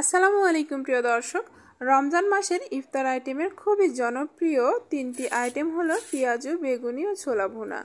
আসসালামু আলাইকুম প্রিয় দর্শক রমজান মাসের ইফতার আইটেমের খুবই জনপ্রিয় তিনটি আইটেম হলো পেঁয়াজু বেগুনি ও ছোলা ভুনা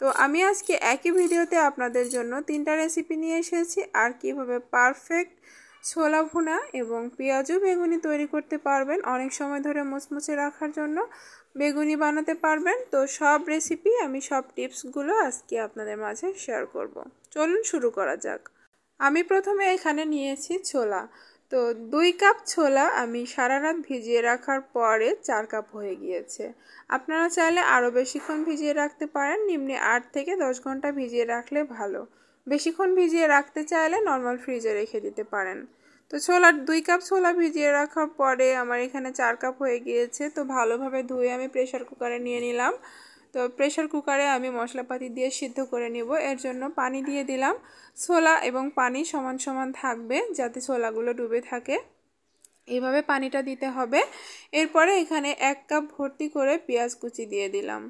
তো আমি আজকে একই ভিডিওতে আপনাদের জন্য তিনটা রেসিপি নিয়ে এসেছি আর কিভাবে পারফেক্ট ছোলা ভুনা এবং পেঁয়াজু বেগুনি তৈরি করতে পারবেন অনেক সময় ধরে মুচমুচে রাখার জন্য বেগুনি বানাতে পারবেন তো সব রেসিপি আমি সব টিপসগুলো আজকে আপনাদের মাঝে শেয়ার করব চলুন শুরু করা যাক আমি প্রথমে এখানে নিয়েছি ছোলা তো দুই কাপ ছোলা আমি সারা রাত ভিজিয়ে রাখার পরে চার কাপ হয়ে গিয়েছে আপনারা চাইলে আরও বেশিক্ষণ ভিজিয়ে রাখতে পারেন নিম্নে আট থেকে দশ ঘন্টা ভিজিয়ে রাখলে ভালো বেশিক্ষণ ভিজিয়ে রাখতে চাইলে নর্মাল ফ্রিজে রেখে দিতে পারেন তো ছোলার দুই কাপ ছোলা ভিজিয়ে রাখার পরে আমার এখানে চার কাপ হয়ে গিয়েছে তো ভালোভাবে ধুয়ে আমি প্রেশার কুকারে নিয়ে নিলাম তো প্রেশার কুকারে আমি মশলাপাতি দিয়ে সিদ্ধ করে নেব এর জন্য পানি দিয়ে দিলাম ছোলা এবং পানি সমান সমান থাকবে যাতে ছোলাগুলো ডুবে থাকে এভাবে পানিটা দিতে হবে এরপরে এখানে এক কাপ ভর্তি করে পেঁয়াজ কুচি দিয়ে দিলাম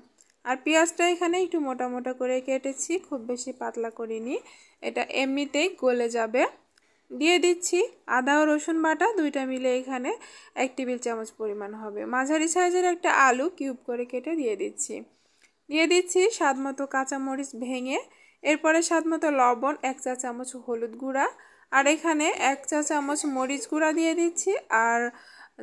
আর পেঁয়াজটা এখানে একটু মোটা মোটা করে কেটেছি খুব বেশি পাতলা করিনি এটা এমনিতেই গলে যাবে দিয়ে দিচ্ছি আদা ও রসুন বাটা দুইটা মিলে এখানে এক টেবিল চামচ পরিমাণ হবে মাঝারি সাইজের একটা আলু কিউব করে কেটে দিয়ে দিচ্ছি দিয়ে দিচ্ছি স্বাদ মতো কাঁচামরিচ ভেঙে এরপরে স্বাদ মতো লবণ এক চা চামচ হলুদ গুঁড়া আর এখানে এক চা চামচ মরিচ গুঁড়া দিয়ে দিচ্ছি আর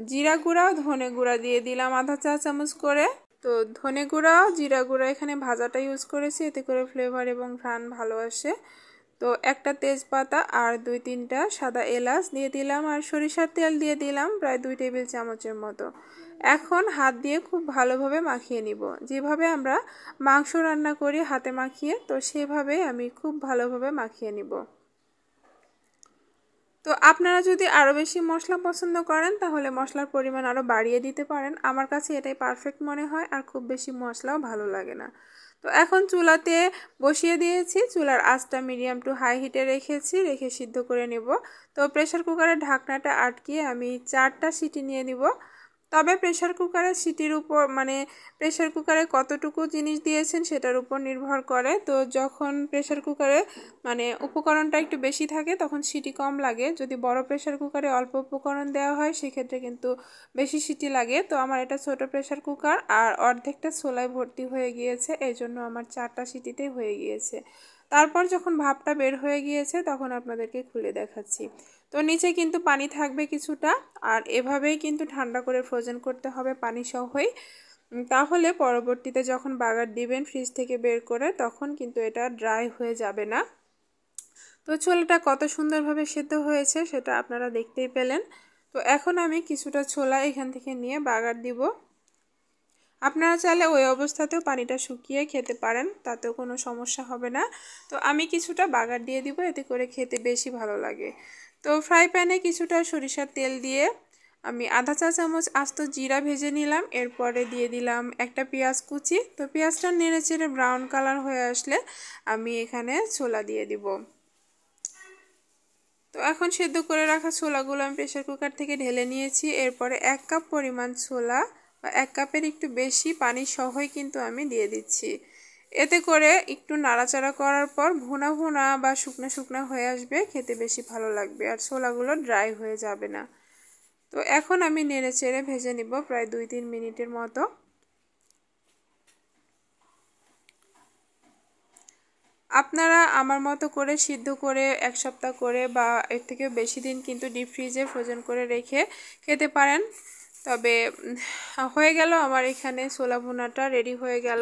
জিরা গুঁড়া ধনে গুঁড়া দিয়ে দিলাম আধা চা চামচ করে তো ধনে গুঁড়া জিরা গুঁড়া এখানে ভাজাটা ইউজ করেছি এতে করে ফ্লেভার এবং ঘ্রাণ ভালো আসে তো একটা তেজপাতা আর দুই তিনটা সাদা এলাচ দিয়ে দিলাম আর সরিষার তেল দিয়ে দিলাম প্রায় দুই টেবিল চামচের মতো এখন হাত দিয়ে খুব ভালোভাবে মাখিয়ে নিব যেভাবে আমরা মাংস রান্না করি হাতে মাখিয়ে তো সেভাবে আমি খুব ভালোভাবে মাখিয়ে নিব তো আপনারা যদি আরও বেশি মশলা পছন্দ করেন তাহলে মশলার পরিমাণ আরও বাড়িয়ে দিতে পারেন আমার কাছে এটাই পারফেক্ট মনে হয় আর খুব বেশি মশলাও ভালো লাগে না তো এখন চুলাতে বসিয়ে দিয়েছি চুলার আঁচটা মিডিয়াম টু হাই হিটে রেখেছি রেখে সিদ্ধ করে নেব তো প্রেশার কুকারের ঢাকনাটা আটকিয়ে আমি চারটা সিটি নিয়ে নিব তবে প্রেশার কুকারের সিটির উপর মানে প্রেশার কুকারে কতটুকু জিনিস দিয়েছেন সেটার উপর নির্ভর করে তো যখন প্রেশার কুকারে মানে উপকরণটা একটু বেশি থাকে তখন সিটি কম লাগে যদি বড় প্রেশার কুকারে অল্প উপকরণ দেওয়া হয় সেক্ষেত্রে কিন্তু বেশি সিটি লাগে তো আমার এটা ছোট প্রেশার কুকার আর অর্ধেকটা সোলায় ভর্তি হয়ে গিয়েছে এই জন্য আমার চারটা সিটিতে হয়ে গিয়েছে তারপর যখন ভাপটা বের হয়ে গিয়েছে তখন আপনাদেরকে খুলে দেখাচ্ছি তো নিচে কিন্তু পানি থাকবে কিছুটা আর এভাবেই কিন্তু ঠান্ডা করে ফ্রোজেন করতে হবে পানি সহই তাহলে পরবর্তীতে যখন বাগার দিবেন ফ্রিজ থেকে বের করে তখন কিন্তু এটা ড্রাই হয়ে যাবে না তো ছোলাটা কত সুন্দরভাবে সেদ্ধ হয়েছে সেটা আপনারা দেখতেই পেলেন তো এখন আমি কিছুটা ছোলা এখান থেকে নিয়ে বাগার দিব আপনারা চাইলে ওই অবস্থাতেও পানিটা শুকিয়ে খেতে পারেন তাতেও কোনো সমস্যা হবে না তো আমি কিছুটা বাগার দিয়ে দিব এতে করে খেতে বেশি ভালো লাগে তো ফ্রাই প্যানে কিছুটা সরিষার তেল দিয়ে আমি আধা চা চামচ আস্ত জিরা ভেজে নিলাম এরপরে দিয়ে দিলাম একটা পেঁয়াজ কুচি তো পেঁয়াজটা নেড়ে চেড়ে ব্রাউন কালার হয়ে আসলে আমি এখানে ছোলা দিয়ে দিব তো এখন সেদ্ধ করে রাখা ছোলাগুলো আমি প্রেশার কুকার থেকে ঢেলে নিয়েছি এরপরে এক কাপ পরিমাণ ছোলা বা এক কাপের একটু বেশি পানি সহই কিন্তু আমি দিয়ে দিচ্ছি এতে করে একটু নাড়াচাড়া করার পর ভুনা ভুনা বা শুকনো শুকনো হয়ে আসবে খেতে বেশি ভালো লাগবে আর ছোলাগুলো ড্রাই হয়ে যাবে না তো এখন আমি নেড়ে চেড়ে ভেজে নিব প্রায় দুই তিন মিনিটের মতো আপনারা আমার মতো করে সিদ্ধ করে এক সপ্তাহ করে বা এর থেকে বেশি দিন কিন্তু ডিপ ফ্রিজে ফ্রোজেন করে রেখে খেতে পারেন তবে হ্যাঁ, হয়ে গেল আমার এখানে ছোলা ভুনাটা রেডি হয়ে গেল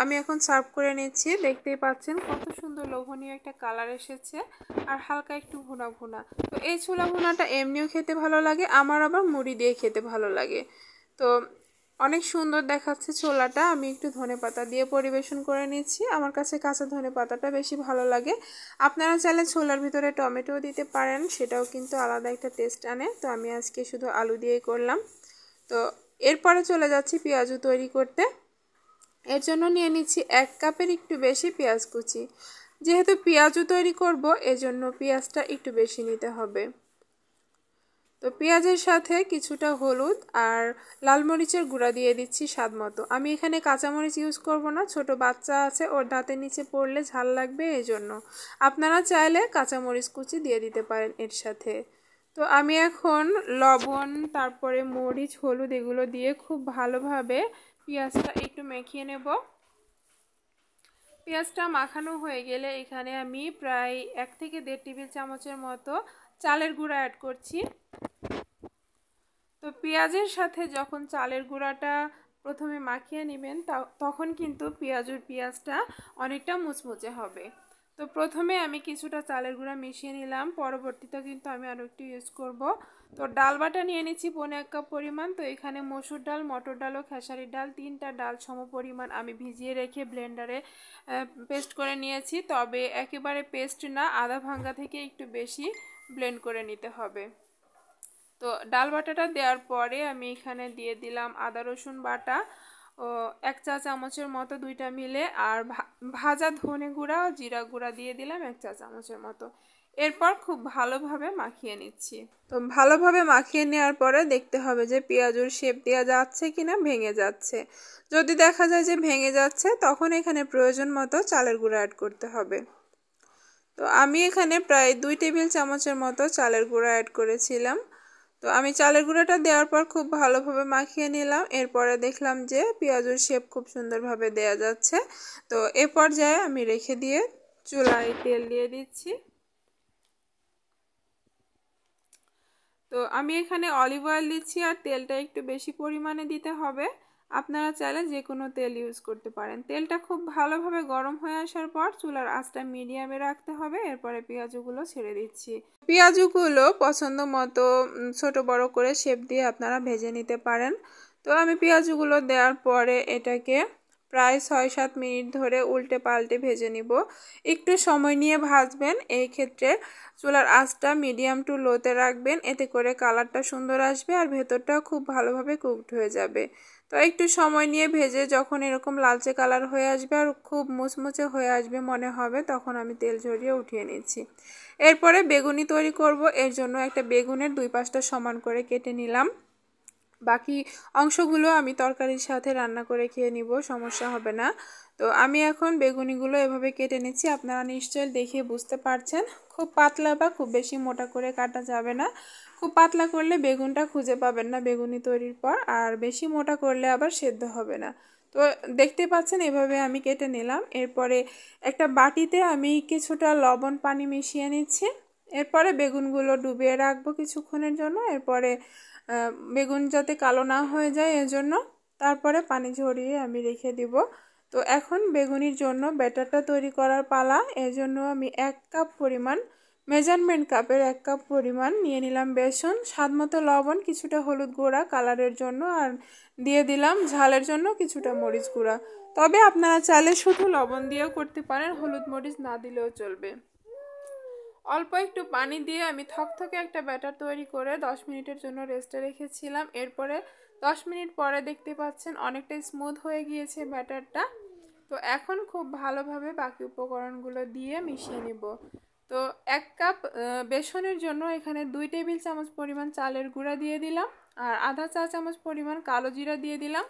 আমি এখন সার্ভ করে নিচ্ছি দেখতেই পাচ্ছেন কত সুন্দর লোভনীয় একটা কালার এসেছে আর হালকা একটু ভুনা ভুনা তো এই ছোলা ভুনাটা এমনিও খেতে ভালো লাগে আমার আবার মুড়ি দিয়ে খেতে ভালো লাগে তো অনেক সুন্দর দেখাচ্ছে ছোলাটা আমি একটু ধনে পাতা দিয়ে পরিবেশন করে নিচ্ছি আমার কাছে কাঁচা ধনে পাতাটা বেশি ভালো লাগে আপনারা চাইলে ছোলার ভিতরে টমেটো দিতে পারেন সেটাও কিন্তু আলাদা একটা টেস্ট আনে তো আমি আজকে শুধু আলু দিয়ে করলাম তো এরপরে চলে যাচ্ছি পেঁয়াজু তৈরি করতে এর জন্য নিয়ে নিচ্ছি এক কাপের একটু বেশি পেঁয়াজ কুচি যেহেতু পেঁয়াজও তৈরি করব এজন্য পেঁয়াজটা একটু বেশি নিতে হবে তো পেঁয়াজের সাথে কিছুটা হলুদ আর লাল মরিচের গুঁড়া দিয়ে দিচ্ছি স্বাদ মতো আমি এখানে কাঁচামরিচ ইউজ করব না ছোট বাচ্চা আছে ওর দাঁতের নিচে পড়লে ঝাল লাগবে এই জন্য আপনারা চাইলে কাঁচামরিচ কুচি দিয়ে দিতে পারেন এর সাথে তো আমি এখন লবণ তারপরে মরিচ হলুদ এগুলো দিয়ে খুব ভালোভাবে পেঁয়াজটা একটু মেখিয়ে নেব পেঁয়াজটা মাখানো হয়ে গেলে এখানে আমি প্রায় এক থেকে দেড় টেবিল চামচের মতো চালের গুঁড়া অ্যাড করছি তো পেঁয়াজের সাথে যখন চালের গুঁড়াটা প্রথমে মাখিয়ে নেবেন তখন কিন্তু পেঁয়াজুর পেঁয়াজটা অনেকটা মুচমুচে হবে তো প্রথমে আমি কিছুটা চালের গুঁড়া মিশিয়ে নিলাম পরবর্তীতে কিন্তু আমি আরও একটু ইউজ করব তো ডাল বাটা নিয়ে নিচ্ছি পনে এক কাপ পরিমাণ তো এখানে মসুর ডাল মটর ডাল ও খেসারির ডাল তিনটা ডাল সম পরিমাণ আমি ভিজিয়ে রেখে ব্লেন্ডারে পেস্ট করে নিয়েছি তবে একেবারে পেস্ট না আদা ভাঙ্গা থেকে একটু বেশি ব্লেন্ড করে নিতে হবে তো ডাল বাটাটা দেওয়ার পরে আমি এখানে দিয়ে দিলাম আদা রসুন বাটা এক চা চামচের মতো দুইটা মিলে আর ভাজা ধনে গুঁড়া ও জিরা গুঁড়া দিয়ে দিলাম এক চা চামচের মতো এরপর খুব ভালোভাবে মাখিয়ে নিচ্ছি তো ভালোভাবে মাখিয়ে নেওয়ার পরে দেখতে হবে যে পেঁয়াজুর শেপ দেওয়া যাচ্ছে কি না ভেঙে যাচ্ছে যদি দেখা যায় যে ভেঙে যাচ্ছে তখন এখানে প্রয়োজন মতো চালের গুঁড়া অ্যাড করতে হবে তো আমি এখানে প্রায় দুই টেবিল চামচের মতো চালের গুঁড়া অ্যাড করেছিলাম তো আমি চালের গুঁড়োটা দেওয়ার পর খুব ভালোভাবে মাখিয়ে নিলাম এরপরে দেখলাম যে পেঁয়াজের শেপ খুব সুন্দরভাবে দেয়া যাচ্ছে তো এ পর্যায়ে আমি রেখে দিয়ে চুলায় তেল দিয়ে দিচ্ছি তো আমি এখানে অলিভ অয়েল দিচ্ছি আর তেলটা একটু বেশি পরিমাণে দিতে হবে আপনারা চাইলে যে কোনো তেল ইউজ করতে পারেন তেলটা খুব ভালোভাবে গরম হয়ে আসার পর চুলার আঁচটা মিডিয়ামে রাখতে হবে এরপরে পেঁয়াজগুলো ছেড়ে দিচ্ছি পেঁয়াজগুলো পছন্দ মতো ছোট বড় করে শেপ দিয়ে আপনারা ভেজে নিতে পারেন তো আমি পেঁয়াজগুলো দেওয়ার পরে এটাকে প্রায় ছয় সাত মিনিট ধরে উল্টে পাল্টে ভেজে নিব একটু সময় নিয়ে ভাজবেন এই ক্ষেত্রে চুলার আঁচটা মিডিয়াম টু লোতে রাখবেন এতে করে কালারটা সুন্দর আসবে আর ভেতরটা খুব ভালোভাবে কুকড হয়ে যাবে তো একটু সময় নিয়ে ভেজে যখন এরকম লালচে কালার হয়ে আসবে আর খুব মুচমুচে হয়ে আসবে মনে হবে তখন আমি তেল ঝরিয়ে উঠিয়ে নিচ্ছি এরপরে বেগুনি তৈরি করব এর জন্য একটা বেগুনের দুই পাশটা সমান করে কেটে নিলাম বাকি অংশগুলো আমি তরকারির সাথে রান্না করে খেয়ে নিব সমস্যা হবে না তো আমি এখন বেগুনিগুলো এভাবে কেটে নিচ্ছি আপনারা নিশ্চয়ই দেখে বুঝতে পারছেন খুব পাতলা বা খুব বেশি মোটা করে কাটা যাবে না খুব পাতলা করলে বেগুনটা খুঁজে পাবেন না বেগুনি তৈরির পর আর বেশি মোটা করলে আবার সেদ্ধ হবে না তো দেখতে পাচ্ছেন এভাবে আমি কেটে নিলাম এরপরে একটা বাটিতে আমি কিছুটা লবণ পানি মিশিয়ে নিচ্ছি এরপরে বেগুনগুলো ডুবিয়ে রাখবো কিছুক্ষণের জন্য এরপরে বেগুন যাতে কালো না হয়ে যায় এজন্য তারপরে পানি ঝরিয়ে আমি রেখে দিব তো এখন বেগুনির জন্য ব্যাটারটা তৈরি করার পালা এজন্য আমি এক কাপ পরিমাণ মেজারমেন্ট কাপের এক কাপ পরিমাণ নিয়ে নিলাম বেসন স্বাদ মতো লবণ কিছুটা হলুদ গুঁড়া কালারের জন্য আর দিয়ে দিলাম ঝালের জন্য কিছুটা মরিচ গুঁড়া তবে আপনারা চাইলে শুধু লবণ দিয়েও করতে পারেন হলুদ মরিচ না দিলেও চলবে অল্প একটু পানি দিয়ে আমি থকথকে একটা ব্যাটার তৈরি করে দশ মিনিটের জন্য রেস্টে রেখেছিলাম এরপরে দশ মিনিট পরে দেখতে পাচ্ছেন অনেকটা স্মুথ হয়ে গিয়েছে ব্যাটারটা তো এখন খুব ভালোভাবে বাকি উপকরণগুলো দিয়ে মিশিয়ে নেব তো এক কাপ বেসনের জন্য এখানে দুই টেবিল চামচ পরিমাণ চালের গুঁড়া দিয়ে দিলাম আর আধা চা চামচ পরিমাণ কালো জিরা দিয়ে দিলাম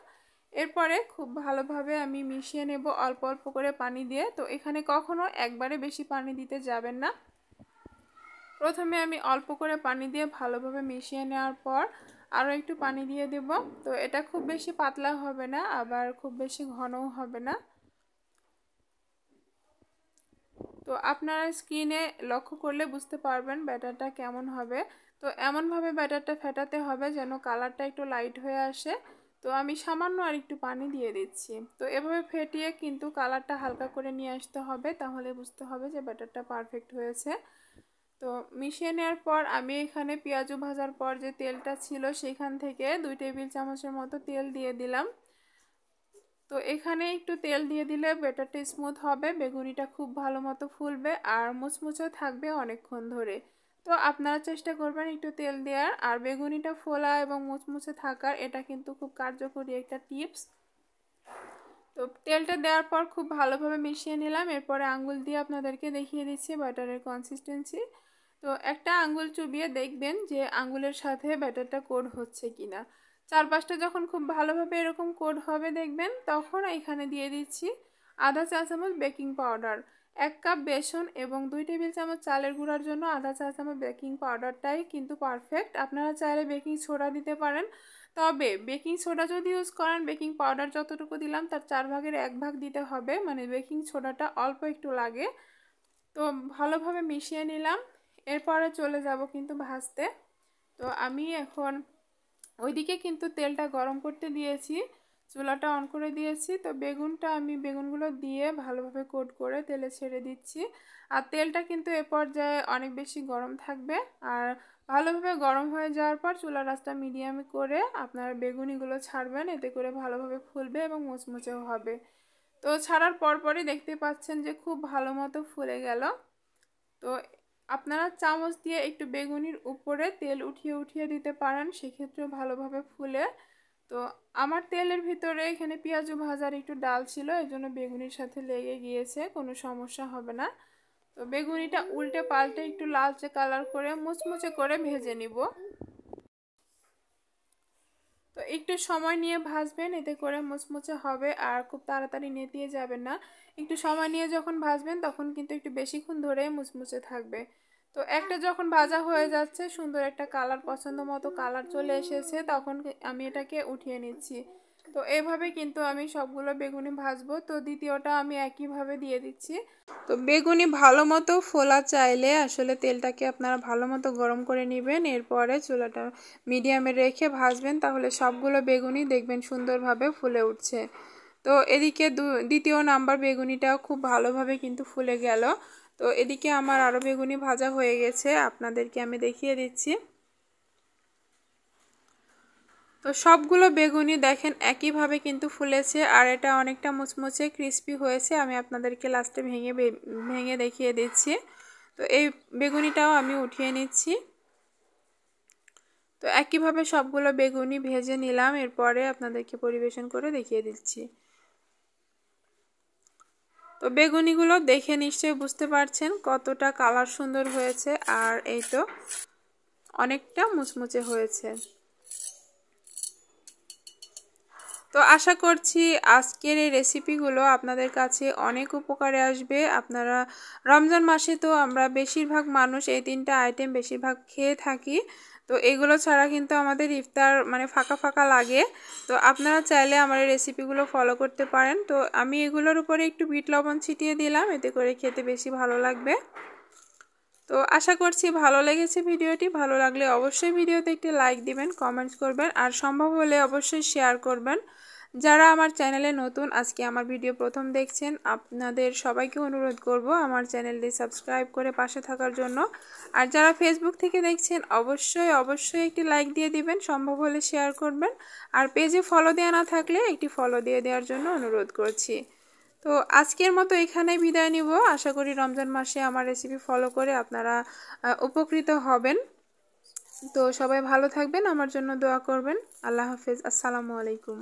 এরপরে খুব ভালোভাবে আমি মিশিয়ে নেব অল্প অল্প করে পানি দিয়ে তো এখানে কখনো একবারে বেশি পানি দিতে যাবেন না প্রথমে আমি অল্প করে পানি দিয়ে ভালোভাবে মিশিয়ে নেওয়ার পর আরও একটু পানি দিয়ে দেব তো এটা খুব বেশি পাতলা হবে না আবার খুব বেশি ঘনও হবে না তো আপনারা স্কিনে লক্ষ্য করলে বুঝতে পারবেন ব্যাটারটা কেমন হবে তো এমনভাবে ব্যাটারটা ফেটাতে হবে যেন কালারটা একটু লাইট হয়ে আসে তো আমি সামান্য আর একটু পানি দিয়ে দিচ্ছি তো এভাবে ফেটিয়ে কিন্তু কালারটা হালকা করে নিয়ে আসতে হবে তাহলে বুঝতে হবে যে ব্যাটারটা পারফেক্ট হয়েছে তো মিশিয়ে নেওয়ার পর আমি এখানে পেঁয়াজু ভাজার পর যে তেলটা ছিল সেখান থেকে দুই টেবিল চামচের মতো তেল দিয়ে দিলাম তো এখানে একটু তেল দিয়ে দিলে বেটারটা স্মুথ হবে বেগুনিটা খুব ভালো মতো ফুলবে আর মুচমুচো থাকবে অনেকক্ষণ ধরে তো আপনারা চেষ্টা করবেন একটু তেল দেওয়ার আর বেগুনিটা ফোলা এবং মুচমুচে থাকার এটা কিন্তু খুব কার্যকরী একটা টিপস তো তেলটা দেওয়ার পর খুব ভালোভাবে মিশিয়ে নিলাম এরপরে আঙ্গুল দিয়ে আপনাদেরকে দেখিয়ে দিচ্ছি ব্যাটারের কনসিস্টেন্সি তো একটা আঙ্গুল চুবিয়ে দেখবেন যে আঙ্গুলের সাথে ব্যাটারটা কোড হচ্ছে কিনা চারপাশটা যখন খুব ভালোভাবে এরকম কোড হবে দেখবেন তখন এখানে দিয়ে দিচ্ছি আধা চা চামচ বেকিং পাউডার এক কাপ বেসন এবং দুই টেবিল চামচ চালের গুঁড়ার জন্য আধা চা চামচ বেকিং পাউডারটাই কিন্তু পারফেক্ট আপনারা চাইলে বেকিং সোডা দিতে পারেন তবে বেকিং সোডা যদি ইউজ করেন বেকিং পাউডার যতটুকু দিলাম তার চার ভাগের এক ভাগ দিতে হবে মানে বেকিং সোডাটা অল্প একটু লাগে তো ভালোভাবে মিশিয়ে নিলাম এরপরে চলে যাব কিন্তু ভাজতে তো আমি এখন ওইদিকে কিন্তু তেলটা গরম করতে দিয়েছি চুলাটা অন করে দিয়েছি তো বেগুনটা আমি বেগুনগুলো দিয়ে ভালোভাবে কোট করে তেলে ছেড়ে দিচ্ছি আর তেলটা কিন্তু এ পর্যায়ে অনেক বেশি গরম থাকবে আর ভালোভাবে গরম হয়ে যাওয়ার পর চুলার রাস্তা মিডিয়ামে করে আপনার বেগুনিগুলো ছাড়বেন এতে করে ভালোভাবে ফুলবে এবং মুচমুচেও হবে তো ছাড়ার পরপরই দেখতে পাচ্ছেন যে খুব ভালো মতো ফুলে গেল তো আপনারা চামচ দিয়ে একটু বেগুনির উপরে তেল উঠিয়ে উঠিয়ে দিতে পারেন সেক্ষেত্রে ভালোভাবে ফুলে তো আমার তেলের ভিতরে এখানে পেঁয়াজু ভাজার একটু ডাল ছিল এই জন্য বেগুনির সাথে লেগে গিয়েছে কোনো সমস্যা হবে না তো বেগুনিটা উল্টে পাল্টে একটু লালচে কালার করে মুচমুচে করে ভেজে নিব তো একটু সময় নিয়ে ভাজবেন এতে করে মুচমুচে হবে আর খুব তাড়াতাড়ি নেতিয়ে যাবে না একটু সময় নিয়ে যখন ভাজবেন তখন কিন্তু একটু বেশিক্ষণ ধরে মুচমুচে থাকবে তো একটা যখন ভাজা হয়ে যাচ্ছে সুন্দর একটা কালার পছন্দ মতো কালার চলে এসেছে তখন আমি এটাকে উঠিয়ে নিচ্ছি তো এভাবে কিন্তু আমি সবগুলো বেগুনি ভাজবো তো দ্বিতীয়টা আমি একইভাবে দিয়ে দিচ্ছি তো বেগুনি ভালো মতো ফোলা চাইলে আসলে তেলটাকে আপনারা ভালো মতো গরম করে নেবেন এরপরে চুলাটা মিডিয়ামে রেখে ভাজবেন তাহলে সবগুলো বেগুনি দেখবেন সুন্দরভাবে ফুলে উঠছে তো এদিকে দ্বিতীয় নাম্বার বেগুনিটাও খুব ভালোভাবে কিন্তু ফুলে গেল তো এদিকে আমার আরও বেগুনি ভাজা হয়ে গেছে আপনাদেরকে আমি দেখিয়ে দিচ্ছি তো সবগুলো বেগুনি দেখেন একইভাবে কিন্তু ফুলেছে আর এটা অনেকটা মুচমুচে ক্রিস্পি হয়েছে আমি আপনাদেরকে লাস্টে ভেঙে ভেঙে দেখিয়ে দিচ্ছি তো এই বেগুনিটাও আমি উঠিয়ে নিচ্ছি তো একইভাবে সবগুলো বেগুনি ভেজে নিলাম এরপরে আপনাদেরকে পরিবেশন করে দেখিয়ে দিচ্ছি তো বেগুনিগুলো দেখে নিশ্চয়ই বুঝতে পারছেন কতটা কালার সুন্দর হয়েছে আর এই তো অনেকটা মুচমুচে হয়েছে তো আশা করছি আজকের এই রেসিপিগুলো আপনাদের কাছে অনেক উপকারে আসবে আপনারা রমজান মাসে তো আমরা বেশিরভাগ মানুষ এই তিনটা আইটেম বেশিরভাগ খেয়ে থাকি তো এগুলো ছাড়া কিন্তু আমাদের ইফতার মানে ফাঁকা ফাঁকা লাগে তো আপনারা চাইলে আমার এই রেসিপিগুলো ফলো করতে পারেন তো আমি এগুলোর উপরে একটু বিট লবণ ছিটিয়ে দিলাম এতে করে খেতে বেশি ভালো লাগবে তো আশা করছি ভালো লেগেছে ভিডিওটি ভালো লাগলে অবশ্যই ভিডিওতে একটি লাইক দিবেন কমেন্টস করবেন আর সম্ভব হলে অবশ্যই শেয়ার করবেন যারা আমার চ্যানেলে নতুন আজকে আমার ভিডিও প্রথম দেখছেন আপনাদের সবাইকে অনুরোধ করব আমার চ্যানেলটি সাবস্ক্রাইব করে পাশে থাকার জন্য আর যারা ফেসবুক থেকে দেখছেন অবশ্যই অবশ্যই একটি লাইক দিয়ে দিবেন সম্ভব হলে শেয়ার করবেন আর পেজে ফলো দেওয়া না থাকলে একটি ফলো দিয়ে দেওয়ার জন্য অনুরোধ করছি তো আজকের মতো এখানে বিদায় নিব আশা করি রমজান মাসে আমার রেসিপি ফলো করে আপনারা উপকৃত হবেন তো সবাই ভালো থাকবেন আমার জন্য দোয়া করবেন আল্লাহ হাফেজ আসসালামু আলাইকুম